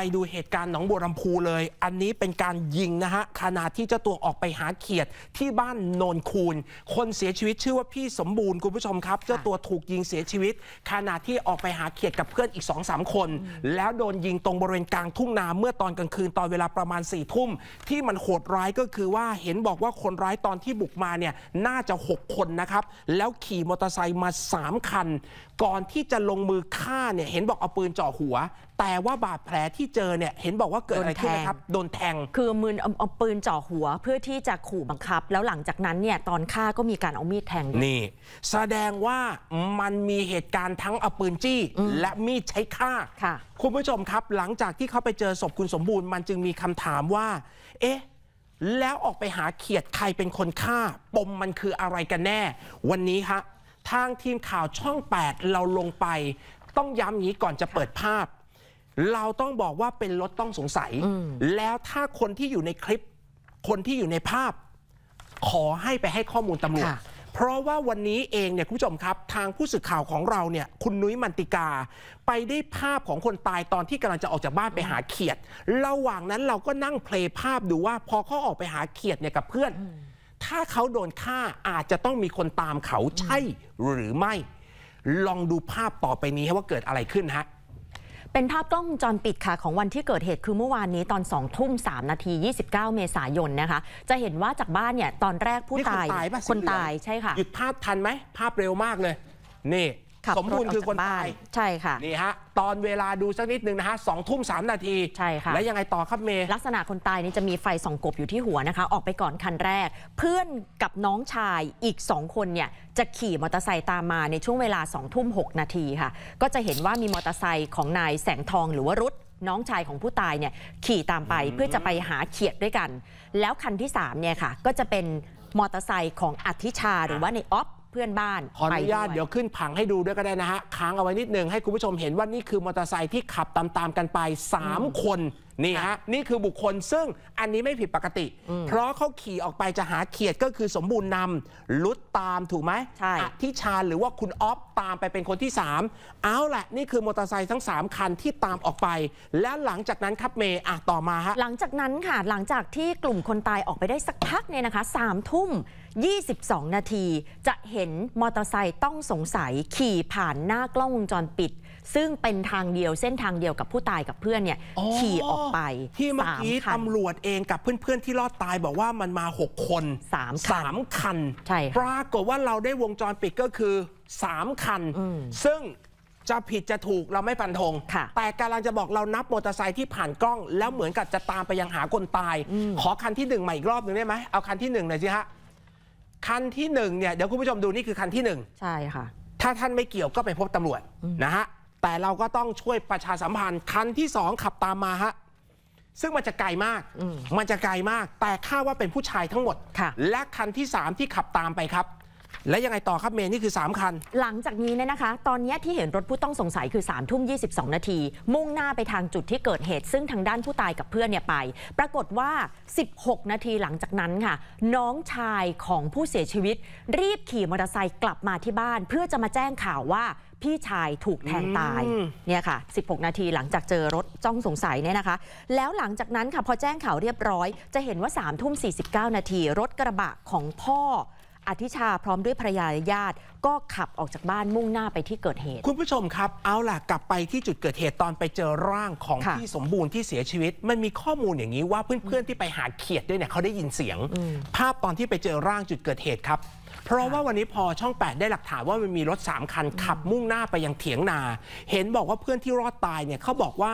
ไปดูเหตุการณ์หนองบัวลำพูเลย อันนี้เป็นการยิงนะฮะ ขณะที่เจ้าตัวออกไปหาเขียดที่บ้านโนนคูน คนเสียชีวิตชื่อว่าพี่สมบูรณ์คุณผู้ชมครับ เจ้าตัวถูกยิงเสียชีวิต ขณะที่ออกไปหาเขียดกับเพื่อนอีก2อสคน แล้วโดนยิงตรงบริเวณกลางทุ่งนาเมื่อตอนกลางคืนตอนเวลาประมาณ4ี่ทุ่มที่มันโหดร้ายก็คือว่าเห็นบอกว่าคนร้ายตอนที่บุกมาเนี่ยน่าจะ 6 คนนะครับ แล้วขี่ มอเตอร์ไซค์มา 3 คัน ก่อนที่จะลงมือฆ่าเนี่ยเห็นบอกเอาปืนจ่อหัวแต่ว่าบาดแผลที่เจอเนี่ย เห็นบอกว่าเกิดอะไรขึ้นนะครับโดนแทง คือมือเอาปืนจ่อหัว เพื่อที่จะขู่บังคับ แล้วหลังจากนั้นเนี่ยตอนฆ่าก็มีการเอามีดแทงนี่ แสดงว่ามันมีเหตุการณ์ทั้งเอาปืนจี้และมีดใช้ฆ่าค่ะคุณผู้ชมครับหลังจากที่เขาไปเจอศพคุณสมบูรณ์ มันจึงมีคำถามว่า เอ๊ะแล้วออกไปหาเขียดใครเป็นคนฆ่า ปมมันคืออะไรกันแน่ วันนี้ฮะทางทีมข่าวช่อง8เราลงไปต้องย้ำนี้ก่อนจะเปิดภาพเราต้องบอกว่าเป็นรถต้องสงสัย แล้วถ้าคนที่อยู่ในคลิป คนที่อยู่ในภาพ ขอให้ไปให้ข้อมูลตำรวจเพราะว่าวันนี้เองเนี่ยคุณผู้ชมครับ ทางผู้สื่อข่าวของเราเนี่ย คุณนุ้ยมันติกา ไปได้ภาพของคนตายตอนที่กำลังจะออกจากบ้านไปหาเขียด ระหว่างนั้นเราก็นั่งเพลย์ภาพ ดูว่าพอเขาออกไปหาเขียดเนี่ยกับเพื่อน ถ้าเขาโดนฆ่าอาจจะต้องมีคนตามเขาใช่หรือไม่ ลองดูภาพต่อไปนี้ว่าเกิดอะไรขึ้นฮะเป็นภาพกล้องจรปิดค่ะ ของวันที่เกิดเหตุคือเมื่อวานนี้ตอน2องทุ่มสามนาที 29 เมษายนนะคะ จะเห็นว่าจากบ้านเนี่ย ตอนแรกผู้ตาย คนตายใช่ค่ะ หยุดภาพทันไหม ภาพเร็วมากเลย นี่ขับสมบูรณ์คือคนตายใช่ค่ะนี่ฮะตอนเวลาดูสักนิดหนึ่งนะฮะสองทุ่มสามนาทีใช่ค่ะและยังไงต่อครับเมย์ลักษณะคนตายนี่จะมีไฟสองกบอยู่ที่หัวนะคะออกไปก่อนคันแรก เพื่อนกับน้องชายอีกสองคนเนี่ยจะขี่มอเตอร์ไซค์ตามมาในช่วงเวลาสองทุ่มหกนาทีค่ะ ก็จะเห็นว่ามีมอเตอร์ไซค์ของนายแสงทองหรือว่ารุดน้องชายของผู้ตายเนี่ยขี่ตามไปเพื่อจะไปหาเขียดด้วยกัน แล้วคันที่3เนี่ยค่ะก็จะเป็นมอเตอร์ไซค์ของอธิชาหรือว่าในออฟเพื่อนบ้านขออนุญาตเดี๋ยวขึ้นผังให้ดูด้วยก็ได้นะฮะค้างเอาไว้นิดหนึ่งให้คุณผู้ชมเห็นว่านี่คือมอเตอร์ไซค์ที่ขับตามๆกันไป 3 คนนี่ฮะนี่คือบุคคลซึ่งอันนี้ไม่ผิดปกติ เพราะเขาขี่ออกไปจะหาเขียดก็คือสมบูรณ์นำลุดตามถูกไหมใช่ที่ชาหรือว่าคุณออฟตามไปเป็นคนที่3เอาแหละนี่คือมอเตอร์ไซค์ทั้ง 3 คันที่ตามออกไป และหลังจากนั้น ครับเมย์อ่ะต่อมาฮะหลังจากนั้นค่ะหลังจากที่กลุ่มคนตายออกไปได้สักพักเนี่ยนะคะสามทุ่ม22นาทีจะเห็นมอเตอร์ไซค์ต้องสงสัยขี่ผ่านหน้ากล้องวงจรปิดซึ่งเป็นทางเดียวเส้นทางเดียวกับผู้ตายกับเพื่อนเนี่ย ขี่ออกไปที่เมื่อกี้ตำรวจเองกับเพื่อนๆที่รอดตายบอกว่ามันมา 6 คน3คันคันใช่ปรากฏว่าเราได้วงจรปิดก็คือ 3 คัน ซึ่งจะผิดจะถูกเราไม่ฟันธงแต่กำลังจะบอกเรานับมอเตอร์ไซค์ที่ผ่านกล้อง แล้วเหมือนกับจะตามไปยังหาคนตาย ขอคันที่หนึ่งใหม่อีกรอบหนึ่งได้ไหมเอาคันที่หนึ่งหน่อยสิฮะคันที่หนึ่งเนี่ยเดี๋ยวคุณผู้ชมดูนี่คือคันที่หนึ่งใช่ค่ะถ้าท่านไม่เกี่ยวก็ไปพบตำรวจนะฮะแต่เราก็ต้องช่วยประชาสัมพันธ์คันที่สองขับตามมาฮะ ซึ่งมันจะไกลมาก มันจะไกลมาก แต่คาดว่าเป็นผู้ชายทั้งหมดและคันที่สามที่ขับตามไปครับและยังไงต่อครับเมนนี่คือ 3 คัน หลังจากนี้เนี่ยนะคะตอนนี้ที่เห็นรถผู้ต้องสงสัยคือ3ามทุ่มยีนาที มุ่งหน้าไปทางจุดที่เกิดเหตุ ซึ่งทางด้านผู้ตายกับเพื่อนเนี่ยไป ปรากฏว่า 16 นาทีหลังจากนั้นค่ะน้องชายของผู้เสียชีวิต รีบขี่มอเตอร์ไซค์กลับมาที่บ้าน เพื่อจะมาแจ้งข่าวว่าพี่ชายถูกแทงตายเนี่ยค่ะ16 นาทีหลังจากเจอรถจ้องสงสัยเนี่ยนะคะ แล้วหลังจากนั้นค่ะพอแจ้งข่าวเรียบร้อยจะเห็นว่า3ามทุ่ม49นาทีรถกระบะของพ่ออธิชาพร้อมด้วยภรรยาญาติก็ขับออกจากบ้านมุ่งหน้าไปที่เกิดเหตุ คุณผู้ชมครับเอาล่ะกลับไปที่จุดเกิดเหตุตอนไปเจอร่างของพี่สมบูรณ์ที่เสียชีวิตมันมีข้อมูลอย่างนี้ว่าเพื่อนๆ ที่ไปหาเขียดด้วยเนี่ยเขาได้ยินเสียง ภาพตอนที่ไปเจอร่างจุดเกิดเหตุครับ เพราะว่าวันนี้พอช่อง 8 ได้หลักฐานว่ามันมีรถ3คันขับมุ่งหน้าไปยังเถียงนาเห็นบอกว่าเพื่อนที่รอดตายเนี่ยเขาบอกว่า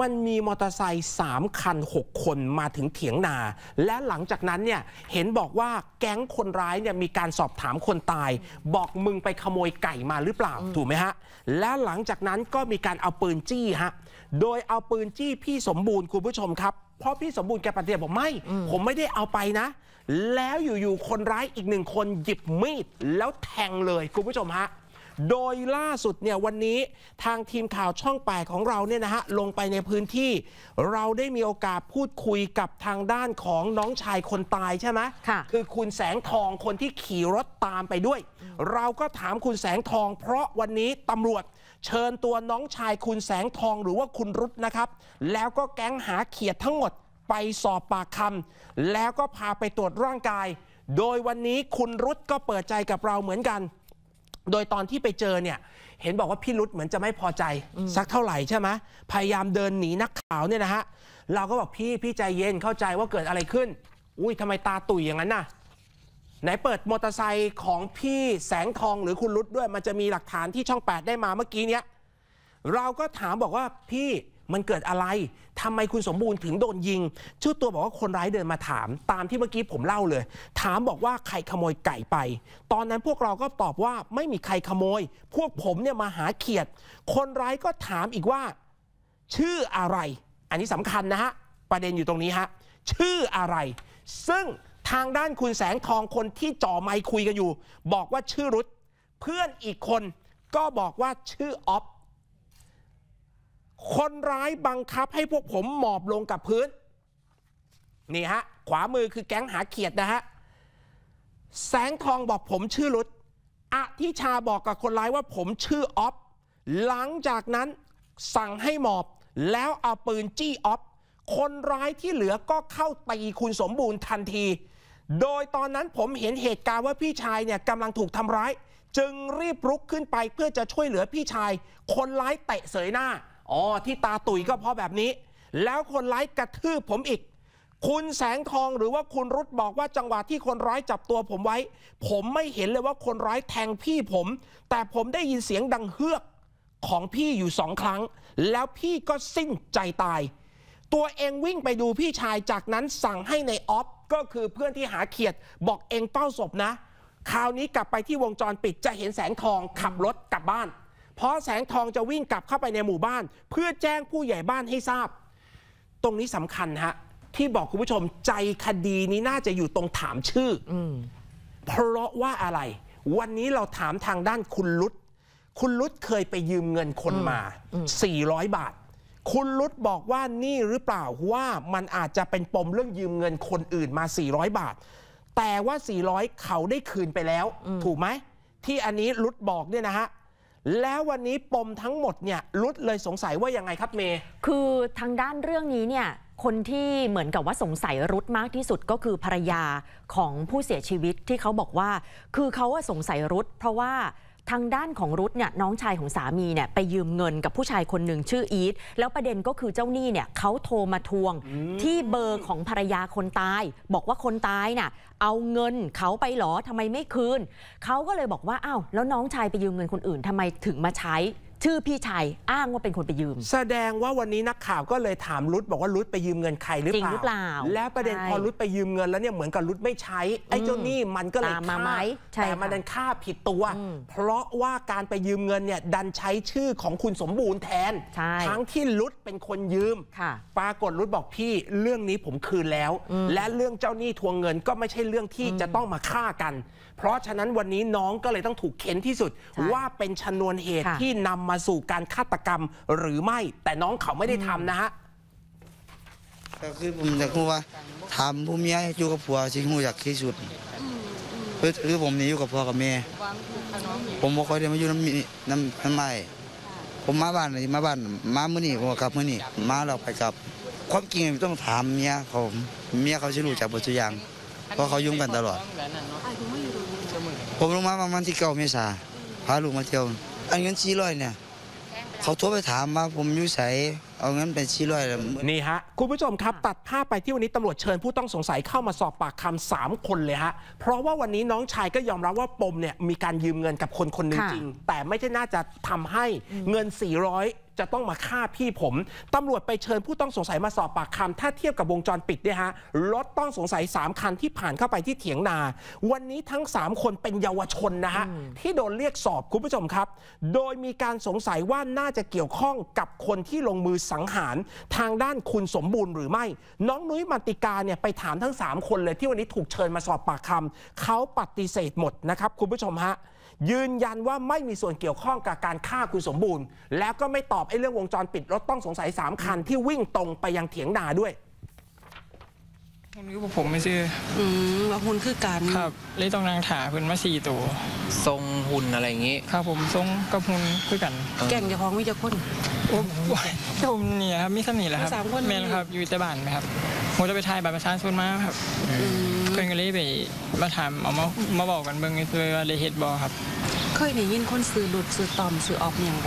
มันมีมอเตอร์ไซค์สามคัน 6 คนมาถึงเถียงนา และหลังจากนั้น เนี่ย เห็นบอกว่าแก๊งคนร้ายเนี่ยมีการสอบถามคนตาย บอกมึงไปขโมยไก่มาหรือเปล่าถูกไหมฮะ และหลังจากนั้นก็มีการเอาปืนจี้ฮะ โดยเอาปืนจี้พี่สมบูรณ์คุณผู้ชมครับ เพราะพี่สมบูรณ์แกปฏิเสธบอกไม่ ผมไม่ได้เอาไปนะ แล้วอยู่ๆคนร้ายอีกหนึ่งคนหยิบมีดแล้วแทงเลยคุณผู้ชมฮะโดยล่าสุดเนี่ยวันนี้ทางทีมข่าวช่องแปของเราเนี่ยนะฮะลงไปในพื้นที่ เราได้มีโอกาสพูดคุยกับทางด้านของน้องชายคนตายใช่ไหมค่ะ คือคุณแสงทองคนที่ขี่รถตามไปด้วย เราก็ถามคุณแสงทอง เพราะวันนี้ตำรวจเชิญตัวน้องชายคุณแสงทองหรือว่าคุณรุตนะครับ แล้วก็แก๊งหาเขียดทั้งหมดไปสอบปากคำแล้วก็พาไปตรวจร่างกาย โดยวันนี้คุณรุตก็เปิดใจกับเราเหมือนกันโดยตอนที่ไปเจอเนี่ย เห็นบอกว่าพี่รุดเหมือนจะไม่พอใจ สักเท่าไหร่ใช่ไหมพยายามเดินหนีนักข่าวเนี่ยนะฮะ เราก็บอกพี่พี่ใจเย็นเข้าใจว่าเกิดอะไรขึ้น อุ้ยทำไมตาตุ๋ยอย่างนั้นน่ะไหนเปิดมอเตอร์ไซค์ของพี่แสงทองหรือคุณรุดด้วยมันจะมีหลักฐานที่ช่อง 8 ได้มาเมื่อกี้เนี้ย เราก็ถามบอกว่าพี่มันเกิดอะไรทำไมคุณสมบูรณ์ถึงโดนยิง ชื่อตัวบอกว่าคนร้ายเดินมาถาม ตามที่เมื่อกี้ผมเล่าเลย ถามบอกว่าใครขโมยไก่ไป ตอนนั้นพวกเราก็ตอบว่า ไม่มีใครขโมย พวกผมเนี่ยมาหาเขียด คนร้ายก็ถามอีกว่า ชื่ออะไร อันนี้สำคัญนะฮะ ประเด็นอยู่ตรงนี้ฮะ ชื่ออะไร ซึ่งทางด้านคุณแสงทองคนที่จ่อไมค์คุยกันอยู่ บอกว่าชื่อรุดเพื่อนอีกคนก็บอกว่าชื่อออฟคนร้ายบังคับให้พวกผมหมอบลงกับพื้น นี่ฮะ ขวามือคือแก๊งหาเขียดนะฮะ แสงทองบอกผมชื่อรุดอธิชาบอกกับคนร้ายว่าผมชื่อออฟ หลังจากนั้นสั่งให้หมอบ แล้วเอาปืนจี้ออฟคนร้ายที่เหลือก็เข้าตีคุณสมบูรณ์ทันที โดยตอนนั้นผมเห็นเหตุการณ์ว่าพี่ชายเนี่ยกำลังถูกทำร้าย จึงรีบรุกขึ้นไปเพื่อจะช่วยเหลือพี่ชาย คนร้ายเตะเสยหน้าอ๋อที่ตาตุ๋ยก็เพราะแบบนี้ แล้วคนร้ายกระทืบผมอีก คุณแสงทองหรือว่าคุณรุดบอกว่าจังหวะที่คนร้ายจับตัวผมไว้ ผมไม่เห็นเลยว่าคนร้ายแทงพี่ผม แต่ผมได้ยินเสียงดังเฮือก ของพี่อยู่สองครั้ง แล้วพี่ก็สิ้นใจตาย ตัวเองวิ่งไปดูพี่ชายจากนั้นสั่งให้ในออฟก็คือเพื่อนที่หาเขียดบอกเองเป้าศพนะ คราวนี้กลับไปที่วงจรปิดจะเห็นแสงทองขับรถกลับบ้านเพราะแสงทอง จะวิ่งกลับเข้าไปในหมู่บ้าน เพื่อแจ้งผู้ใหญ่บ้านให้ทราบ ตรงนี้สำคัญฮะที่บอกคุณผู้ชมใจคดีนี้น่าจะอยู่ตรงถามชื่ออเพราะว่าอะไร วันนี้เราถามทางด้านคุณลุดคุณลุดเคยไปยืมเงินคนมา400 บาท คุณลุดบอกว่านี่หรือเปล่าว่ามันอาจจะเป็นปมเรื่องยืมเงินคนอื่นมา 400 บาท แต่ว่า 400เขาได้คืนไปแล้ว ถูกไหมที่อันนี้ลุดบอกเนี่ยนะฮะแล้ววันนี้ปมทั้งหมดเนี่ยลุดเลยสงสัยว่ายังไงครับเมย์คือทางด้านเรื่องนี้เนี่ยคนที่เหมือนกับว่าสงสัยรุดมากที่สุดก็คือภรรยาของผู้เสียชีวิตที่เขาบอกว่า คือเขาสงสัยรุดเพราะว่าทางด้านของรุทเนี่ยน้องชายของสามีเนี่ยไปยืมเงินกับผู้ชายคนหนึ่งชื่ออีทแล้วประเด็นก็คือเจ้าหนี้เนี่ยเขาโทรมาทวงที่เบอร์ของภรรยาคนตายบอกว่าคนตายน่ะเอาเงินเขาไปหรอทำไมไม่คืนเขาก็เลยบอกว่าอ้าวแล้วน้องชายไปยืมเงินคนอื่นทำไมถึงมาใช้ชื่อพี่ชายอ้างว่าเป็นคนไปยืม แสดงว่าวันนี้นักข่าวก็เลยถามรุดบอกว่ารุดไปยืมเงินใครหรือหรือเปล่าแล้วประเด็นพอรุดไปยืมเงินแล้วเนี่ยเหมือนกับรุดไม่ใช้ไอ้เจ้าหนี้มันก็เลยฆ่าแต่มันดันฆ่าผิดตัว เพราะว่าการไปยืมเงินเนี่ยดันใช้ชื่อของคุณสมบูรณ์แทน ทั้งที่รุดเป็นคนยืมปรากฏรุดบอกพี่เรื่องนี้ผมคืนแล้ว และเรื่องเจ้าหนี้ทวงเงินก็ไม่ใช่เรื่องที่จะต้องมาฆ่ากันเพราะฉะนั้นวันนี้น้องก็เลยต้องถูกเค้นที่สุด ว่าเป็นชนวนเหตุที่นำมาสู่การฆาตกรรมหรือไม่ แต่น้องเขาไม่ได้ทำนะฮะก็คือผมจะากู้ว่าทำมผู้เมียอยู่กับผัวชิงหูอยากที่สุดคือผมนี่อยู่กับพ่อกับแม่ผมบ่ค่อยได้มาอยู่น้ำมีน้ำน้ำไม่ผมมาบ้านเลยมาบ้านมาเมื่อนี่ผมกลับเมื่อนี่มาเราไปกลับ ความจริงต้องถามเมียผมเมียเขาชอหนูจากบทตุยาง เพราะเขายุ่งกันตลอดผมลงมาประมาณที่เก้าเมษาพาลูกมาเที่ยว อันเงินสี่ร้อยเนี่ยเขาโทรไปถามมาผมอยู่ใสเอางั้นไปชี้ลอยนี่ฮะคุณผู้ชมครับ ตัดภาพไปที่วันนี้ตำรวจเชิญผู้ต้องสงสัยเข้ามาสอบปากคำสามคนเลยฮะเพราะว่าวันนี้น้องชายก็ยอมรับว่าปมเนี่ยมีการยืมเงินกับคนคนหนึ่งจริงแต่ไม่ใช่น่าจะทำให้เงิน 400 จะต้องมาฆ่าพี่ผมตำรวจไปเชิญผู้ต้องสงสัยมาสอบปากคำถ้าเทียบกับวงจรปิดเนี่ยฮะรถต้องสงสัย3คันที่ผ่านเข้าไปที่เถียงนา วันนี้ทั้ง 3 คนเป็นเยาวชนนะฮะที่โดนเรียกสอบคุณผู้ชมครับ โดยมีการสงสัยว่าน่าจะเกี่ยวข้องกับคนที่ลงมือสังหารทางด้านคุณสมบูรณ์หรือไม่ น้องนุ้ยมันติกาเนี่ยไปถามทั้ง 3 คนเลยที่วันนี้ถูกเชิญมาสอบปากคำเขาปฏิเสธหมดนะครับคุณผู้ชมฮะ ยืนยันว่าไม่มีส่วนเกี่ยวข้องกับการฆ่าคุณสมบูรณ์ แล้วก็ไม่ตอบไอ้เรื่องวงจรปิด รถต้องสงสัย 3 คันที่วิ่งตรงไปยังเถียงนาด้วยคุนคือผมไม่ซื้ออืมว่าหุ่นคือการครับเลยต้องนางถาเพิ่นมาสี่ตัวทรงหุ่นอะไรอย่างงี้ ครับผมทรงกับหุ่นคือกัน แก่งจะพ้องวิจคนโอ้ผมเนี่ยครับ มีสนิทแหล้วครับสามคนแมนครับ อยู่แต่บ้านไหมครับผมจะไปถ่ายบัตรประชาชนมาครับ เคยก็เลยไปมาถามเอามามาบอกกันเบ้องเลยว่าเลยเหตุบอครับ เคยได้ยินคนซื้อหลุดซื้อตอมซื้อออกเมียงบ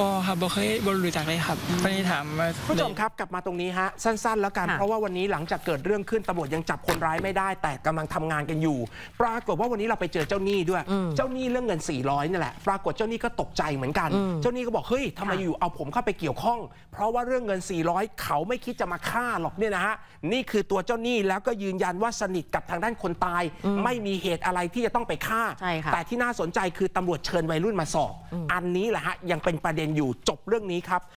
บอครับบอเคยบอรู้จักเลยครับไม่ได้ถามมาผู้ชมครับกลับมาตรงนี้ฮะสั้นๆ แล้วกัน เพราะว่าวันนี้หลังจากเกิดเรื่องขึ้นตำรวจยังจับคนร้ายไม่ได้ แต่กำลังทำงานกันอยู่ ปรากฏว่าวันนี้เราไปเจอเจ้าหนี้ด้วย เจ้าหนี้เรื่องเงิน 400นี่แหละ ปรากฏเจ้าหนี้ก็ตกใจเหมือนกัน เจ้าหนี้ก็บอกเฮ้ยทำไมอยู่เอาผมเข้าไปเกี่ยวข้องเพราะว่าเรื่องเงิน 400 เขาไม่คิดจะมาฆ่าหรอกเนี่ยนะฮะนี่คือตัวเจ้าหนี้แล้วก็ยืนยันว่าสนิทกับทางด้านคนตายไม่มีเหตุอะไรที่จะต้องไปฆ่า แต่ที่น่าสนใจคือตำรวจเชิญวัยรุ่นมาสอบอันนี้แหละฮะยังเป็นประเดด็นอยู่จบเรื่องนี้ครับ